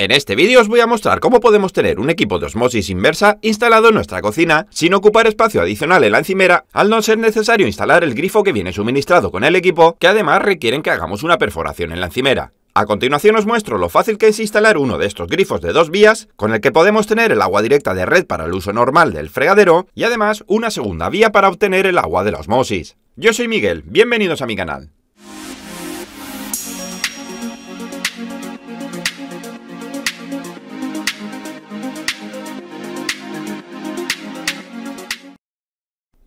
En este vídeo os voy a mostrar cómo podemos tener un equipo de osmosis inversa instalado en nuestra cocina sin ocupar espacio adicional en la encimera al no ser necesario instalar el grifo que viene suministrado con el equipo que además requieren que hagamos una perforación en la encimera. A continuación os muestro lo fácil que es instalar uno de estos grifos de dos vías, con el que podemos tener el agua directa de red para el uso normal del fregadero y además una segunda vía para obtener el agua de la osmosis. Yo soy Miguel, bienvenidos a mi canal.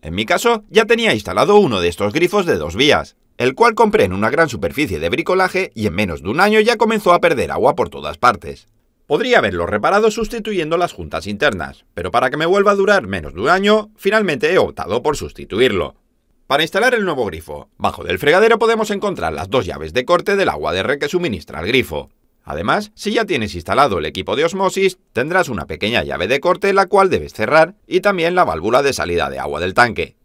En mi caso, ya tenía instalado uno de estos grifos de dos vías, el cual compré en una gran superficie de bricolaje y en menos de un año ya comenzó a perder agua por todas partes. Podría haberlo reparado sustituyendo las juntas internas, pero para que me vuelva a durar menos de un año, finalmente he optado por sustituirlo. Para instalar el nuevo grifo, bajo del fregadero podemos encontrar las dos llaves de corte del agua de red que suministra el grifo. Además, si ya tienes instalado el equipo de osmosis, tendrás una pequeña llave de corte la cual debes cerrar y también la válvula de salida de agua del tanque.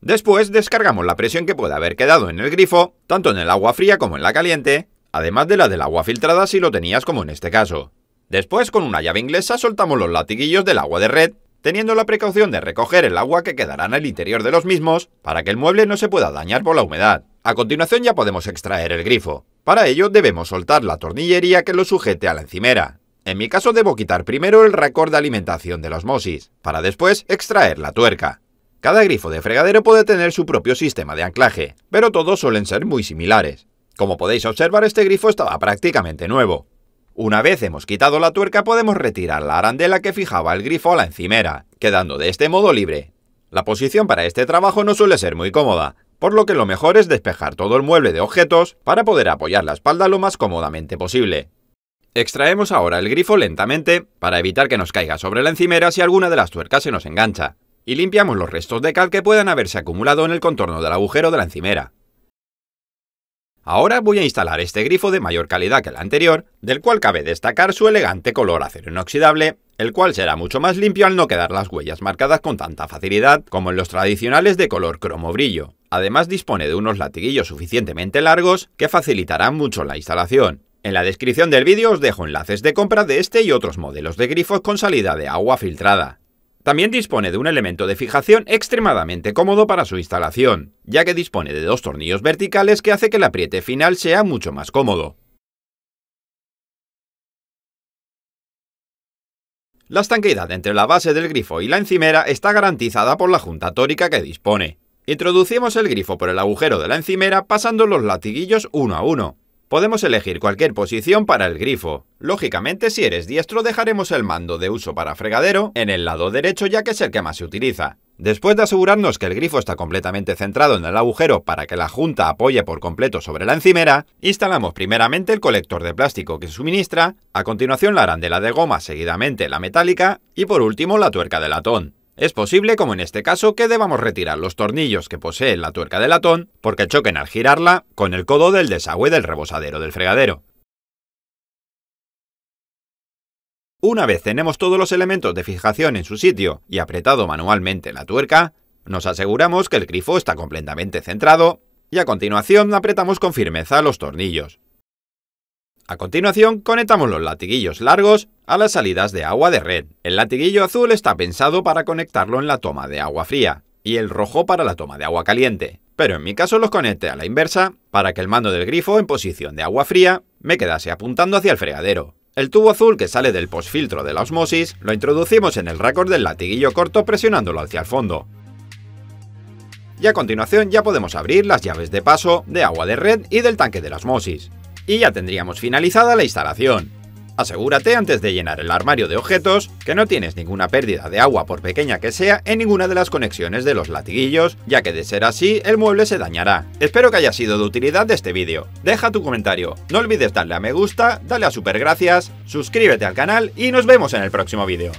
Después descargamos la presión que puede haber quedado en el grifo, tanto en el agua fría como en la caliente, además de la del agua filtrada si lo tenías como en este caso. Después con una llave inglesa soltamos los latiguillos del agua de red, teniendo la precaución de recoger el agua que quedará en el interior de los mismos para que el mueble no se pueda dañar por la humedad. A continuación ya podemos extraer el grifo. Para ello debemos soltar la tornillería que lo sujete a la encimera. En mi caso debo quitar primero el raccord de alimentación de los MOSIS, para después extraer la tuerca. Cada grifo de fregadero puede tener su propio sistema de anclaje, pero todos suelen ser muy similares. Como podéis observar este grifo estaba prácticamente nuevo. Una vez hemos quitado la tuerca podemos retirar la arandela que fijaba el grifo a la encimera, quedando de este modo libre. La posición para este trabajo no suele ser muy cómoda, por lo que lo mejor es despejar todo el mueble de objetos para poder apoyar la espalda lo más cómodamente posible. Extraemos ahora el grifo lentamente para evitar que nos caiga sobre la encimera si alguna de las tuercas se nos engancha, y limpiamos los restos de cal que puedan haberse acumulado en el contorno del agujero de la encimera. Ahora voy a instalar este grifo de mayor calidad que el anterior, del cual cabe destacar su elegante color acero inoxidable, el cual será mucho más limpio al no quedar las huellas marcadas con tanta facilidad como en los tradicionales de color cromo brillo. Además dispone de unos latiguillos suficientemente largos que facilitarán mucho la instalación. En la descripción del vídeo os dejo enlaces de compra de este y otros modelos de grifos con salida de agua filtrada. También dispone de un elemento de fijación extremadamente cómodo para su instalación, ya que dispone de dos tornillos verticales que hace que el apriete final sea mucho más cómodo. La estanqueidad entre la base del grifo y la encimera está garantizada por la junta tórica que dispone. Introducimos el grifo por el agujero de la encimera pasando los latiguillos uno a uno. Podemos elegir cualquier posición para el grifo. Lógicamente si eres diestro dejaremos el mando de uso para fregadero en el lado derecho ya que es el que más se utiliza. Después de asegurarnos que el grifo está completamente centrado en el agujero para que la junta apoye por completo sobre la encimera, instalamos primeramente el colector de plástico que suministra, a continuación la arandela de goma, seguidamente la metálica y por último la tuerca de latón. Es posible, como en este caso, que debamos retirar los tornillos que posee la tuerca de latón porque choquen al girarla con el codo del desagüe del rebosadero del fregadero. Una vez tenemos todos los elementos de fijación en su sitio y apretado manualmente la tuerca, nos aseguramos que el grifo está completamente centrado y a continuación apretamos con firmeza los tornillos. A continuación, conectamos los latiguillos largos a las salidas de agua de red. El latiguillo azul está pensado para conectarlo en la toma de agua fría y el rojo para la toma de agua caliente. Pero en mi caso los conecté a la inversa para que el mando del grifo en posición de agua fría me quedase apuntando hacia el fregadero. El tubo azul que sale del postfiltro de la osmosis lo introducimos en el récord del latiguillo corto presionándolo hacia el fondo. Y a continuación ya podemos abrir las llaves de paso de agua de red y del tanque de la osmosis y ya tendríamos finalizada la instalación. Asegúrate antes de llenar el armario de objetos que no tienes ninguna pérdida de agua por pequeña que sea en ninguna de las conexiones de los latiguillos, ya que de ser así el mueble se dañará. Espero que haya sido de utilidad este vídeo. Deja tu comentario, no olvides darle a me gusta, dale a super gracias, suscríbete al canal y nos vemos en el próximo vídeo.